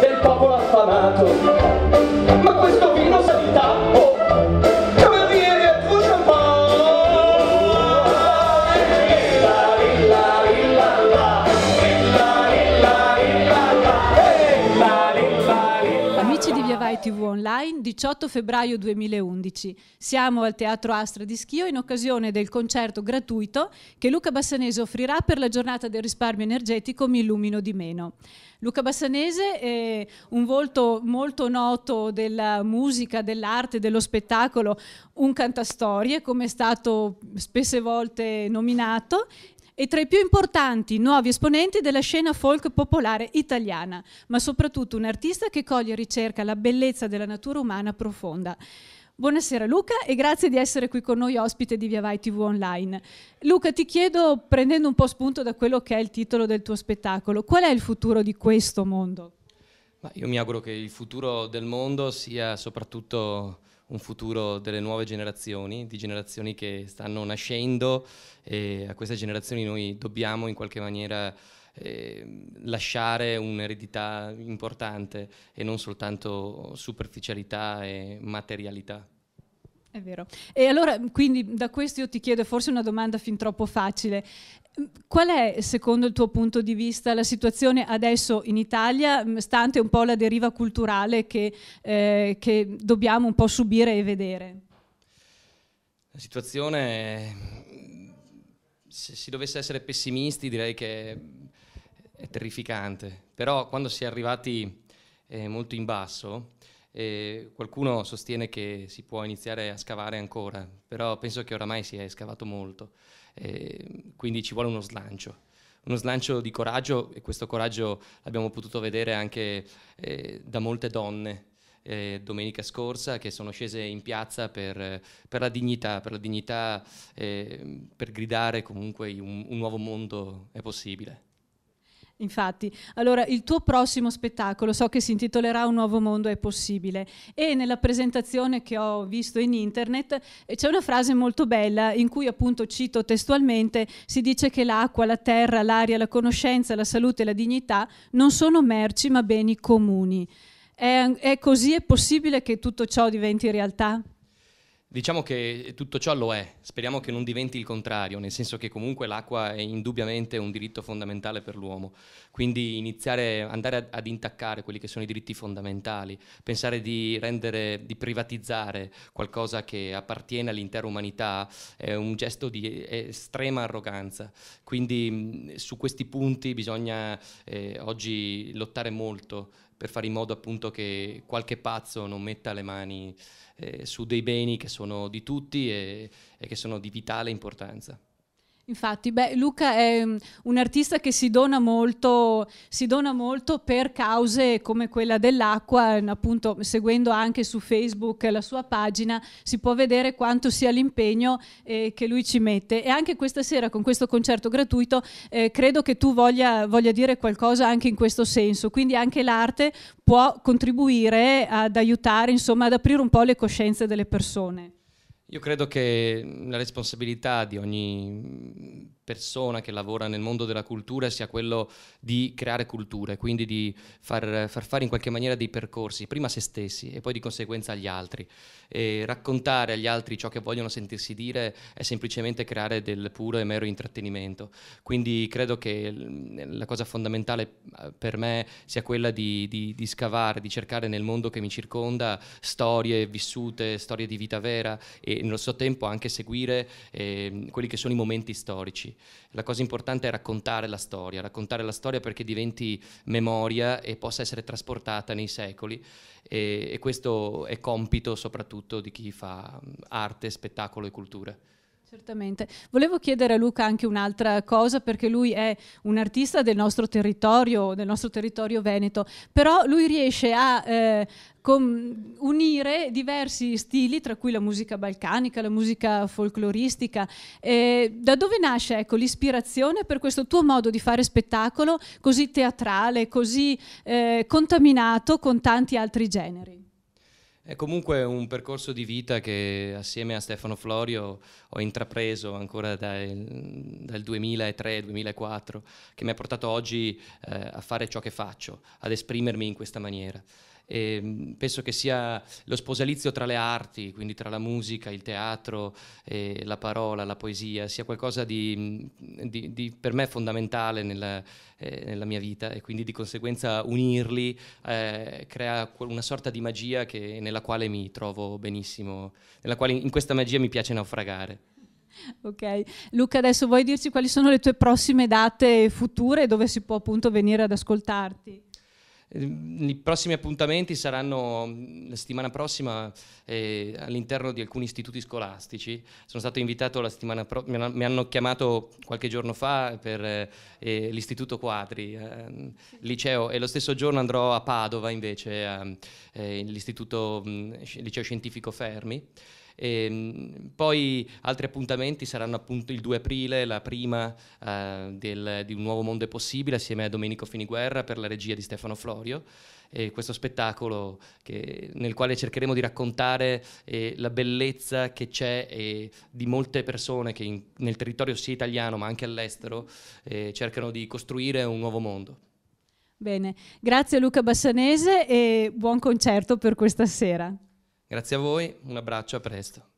del popolo affamato 18 febbraio 2011. Siamo al Teatro Astra di Schio in occasione del concerto gratuito che Luca Bassanese offrirà per la giornata del risparmio energetico Mi illumino di meno. Luca Bassanese è un volto molto noto della musica, dell'arte, dello spettacolo, un cantastorie, come è stato spesse volte nominato, e tra i più importanti nuovi esponenti della scena folk popolare italiana, ma soprattutto un artista che coglie e ricerca la bellezza della natura umana profonda. Buonasera Luca e grazie di essere qui con noi ospite di Via Vai TV Online. Luca, ti chiedo, prendendo un po' spunto da quello che è il titolo del tuo spettacolo, qual è il futuro di questo mondo? Ma io mi auguro che il futuro del mondo sia soprattutto un futuro delle nuove generazioni, di generazioni che stanno nascendo e a queste generazioni noi dobbiamo in qualche maniera eh, lasciare un'eredità importante e non soltanto superficialità e materialità. È vero. E allora, mm, quindi mm, da questo io ti chiedo forse una domanda fin troppo facile. Mm, qual è, secondo il tuo punto di vista, la situazione adesso in Italia, stante un po' la deriva culturale che, eh, che dobbiamo un po' subire e vedere? La situazione, se si dovesse essere pessimisti, direi che è terrificante, però quando si è arrivati eh, molto in basso, e qualcuno sostiene che si può iniziare a scavare ancora, però penso che oramai si è scavato molto, e quindi ci vuole uno slancio. Uno slancio di coraggio e questo coraggio l'abbiamo potuto vedere anche eh, da molte donne eh, domenica scorsa che sono scese in piazza per, per la dignità, per, la dignità eh, per gridare comunque un, un nuovo mondo è possibile. Infatti, allora il tuo prossimo spettacolo so che si intitolerà Un nuovo mondo è possibile e nella presentazione che ho visto in internet eh, c'è una frase molto bella in cui appunto cito testualmente si dice che l'acqua, la terra, l'aria, la conoscenza, la salute e la dignità non sono merci ma beni comuni. È, è così è possibile che tutto ciò diventi realtà? Diciamo che tutto ciò lo è, speriamo che non diventi il contrario, nel senso che comunque l'acqua è indubbiamente un diritto fondamentale per l'uomo, quindi iniziare, andare ad intaccare quelli che sono i diritti fondamentali, pensare di rendere, di privatizzare qualcosa che appartiene all'intera umanità è un gesto di estrema arroganza, quindi su questi punti bisogna eh, oggi lottare molto per fare in modo appunto che qualche pazzo non metta le mani eh, su dei beni che sono di tutti e, e che sono di vitale importanza. Infatti, beh, Luca è mm, un artista che si dona, molto, si dona molto per cause come quella dell'acqua, mm, appunto seguendo anche su Facebook la sua pagina si può vedere quanto sia l'impegno eh, che lui ci mette. E anche questa sera con questo concerto gratuito eh, credo che tu voglia, voglia dire qualcosa anche in questo senso, quindi anche l'arte può contribuire ad aiutare, insomma, ad aprire un po' le coscienze delle persone. Io credo che la responsabilità di ogni persona che lavora nel mondo della cultura sia quello di creare culture, quindi di far, far, fare in qualche maniera dei percorsi, prima a se stessi e poi di conseguenza agli altri. E raccontare agli altri ciò che vogliono sentirsi dire è semplicemente creare del puro e mero intrattenimento. Quindi credo che la cosa fondamentale eh, per me sia quella di, di, di scavare, di cercare nel mondo che mi circonda storie vissute, storie di vita vera e nello stesso tempo anche seguire eh, quelli che sono i momenti storici. La cosa importante è raccontare la storia, raccontare la storia perché diventi memoria e possa essere trasportata nei secoli e, e questo è compito soprattutto di chi fa arte, spettacolo e cultura. Certamente. Volevo chiedere a Luca anche un'altra cosa perché lui è un artista del nostro territorio, del nostro territorio veneto, però lui riesce a eh, unire diversi stili, tra cui la musica balcanica, la musica folcloristica. Eh, da dove nasce ecco, l'ispirazione per questo tuo modo di fare spettacolo così teatrale, così eh, contaminato con tanti altri generi? È comunque un percorso di vita che assieme a Stefano Florio ho intrapreso ancora dal, dal 2003-2004, che mi ha portato oggi eh, a fare ciò che faccio, ad esprimermi in questa maniera. E ehm, penso che sia lo sposalizio tra le arti, quindi tra la musica, il teatro, eh, la parola, la poesia, sia qualcosa di, mm, di, di per me fondamentale nella, eh, nella, mia vita e quindi di conseguenza unirli eh, crea una sorta di magia che, nella quale mi trovo benissimo, nella quale in questa magia mi piace naufragare. Ok, Luca adesso vuoi dirci quali sono le tue prossime date future dove si può appunto venire ad ascoltarti? Ehm, I prossimi appuntamenti saranno la settimana prossima eh, all'interno di alcuni istituti scolastici. Sono stato invitato la settimana prossima, mi hanno chiamato qualche giorno fa per eh, eh l'Istituto Quadri, eh, liceo, e lo stesso giorno andrò a Padova invece, all'Istituto ehm, eh, mm, Liceo Scientifico Fermi. E ehm, poi altri appuntamenti saranno appunto il 2 aprile, la prima eh, del, di Un Nuovo Mondo è Possibile, assieme a Domenico Finiguerra per la regia di Stefano Flora. Vittorio. Eh, questo spettacolo che, nel quale cercheremo di raccontare eh, la bellezza che c'è eh, di molte persone che in, nel territorio sia italiano ma anche all'estero eh, cercano di costruire un nuovo mondo. Bene, grazie Luca Bassanese e buon concerto per questa sera. Grazie a voi, un abbraccio, a presto.